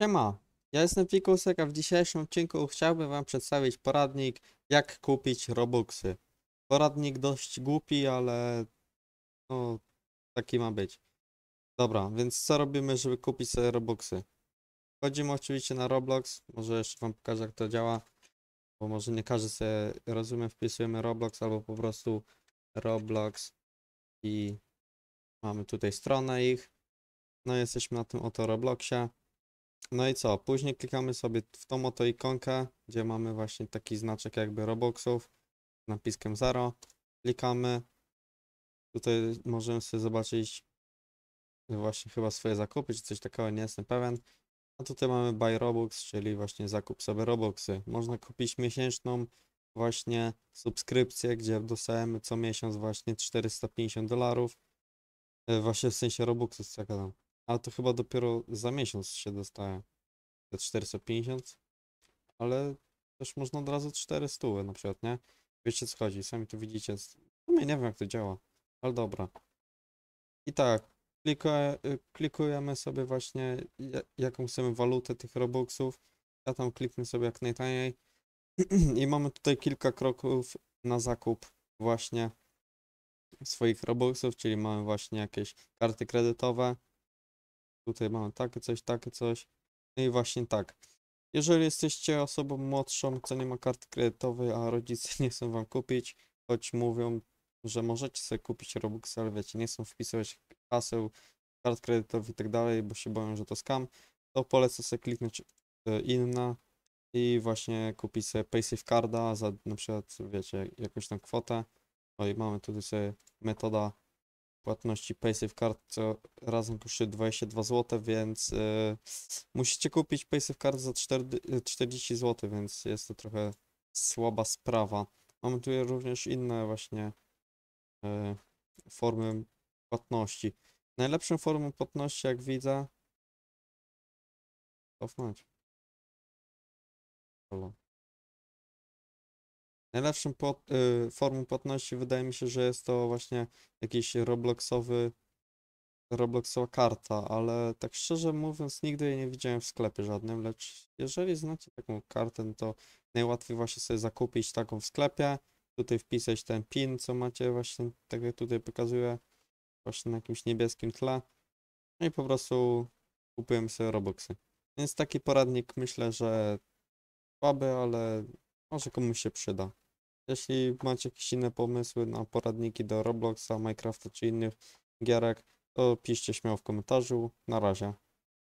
Siema, ja jestem Fikusek, a w dzisiejszym odcinku chciałbym Wam przedstawić poradnik jak kupić Robuxy. Poradnik dość głupi, ale no taki ma być. Dobra, więc co robimy, żeby kupić sobie Robuxy? Wchodzimy oczywiście na Roblox, może jeszcze Wam pokażę jak to działa, bo może nie każdy sobie rozumie, wpisujemy Roblox albo po prostu Roblox i mamy tutaj stronę ich. No jesteśmy na tym oto Robloxie no i co? Później klikamy sobie w tą oto ikonkę, gdzie mamy właśnie taki znaczek jakby Roboxów z napiskiem 0. Klikamy. Tutaj możemy sobie zobaczyć właśnie chyba swoje zakupy, czy coś takiego, nie jestem pewien. A tutaj mamy buy Robux, czyli właśnie zakup sobie Robuxy. Można kupić miesięczną właśnie subskrypcję, gdzie dostajemy co miesiąc właśnie 450 dolarów. E, właśnie w sensie Robuxów, co ja gadam. Ale to chyba dopiero za miesiąc się dostaje. Te 450. Ale też można od razu 400 na przykład, nie? Wiecie co chodzi, sami tu widzicie. No nie wiem jak to działa, ale dobra. I tak, y, klikujemy sobie właśnie jaką chcemy walutę tych Robuxów. Ja tam kliknę sobie jak najtaniej. I mamy tutaj kilka kroków na zakup właśnie swoich Robuxów, czyli mamy właśnie jakieś karty kredytowe, Tutaj mamy takie coś, takie coś. No i właśnie tak. Jeżeli jesteście osobą młodszą, co nie ma karty kredytowej, a rodzice nie chcą wam kupić, choć mówią, że możecie sobie kupić Robux, ale wiecie, nie chcą wpisywać haseł, kart kredytowych i tak dalej, bo się boją, że to scam, to polecę sobie kliknąć e, inna i właśnie kupić sobie PaySafe Carda za na przykład, wiecie, jakąś tam kwotę. No i mamy tutaj sobie metoda płatności Paysy Card, co razem kosztuje 22 zł, więc e, musicie kupić Paysy w za 40 e, zł, więc jest to trochę słaba sprawa. Mamy tu również inne właśnie e, formy płatności. Najlepszą formą płatności, jak widzę, cofnąć. Halo. Najlepszą płat, y, formą płatności wydaje mi się, że jest to właśnie jakiś Robloxowy Robloxowa karta, ale tak szczerze mówiąc nigdy jej nie widziałem w sklepie żadnym, lecz jeżeli znacie taką kartę, to najłatwiej właśnie sobie zakupić taką w sklepie, tutaj wpisać ten pin, co macie właśnie, tak jak tutaj pokazuję, właśnie na jakimś niebieskim tle, no i po prostu kupujemy sobie robloxy. Więc taki poradnik myślę, że słaby, ale może komuś się przyda. Jeśli macie jakieś inne pomysły na poradniki do Robloxa, Minecrafta czy innych gierek, to piszcie śmiało w komentarzu. Na razie.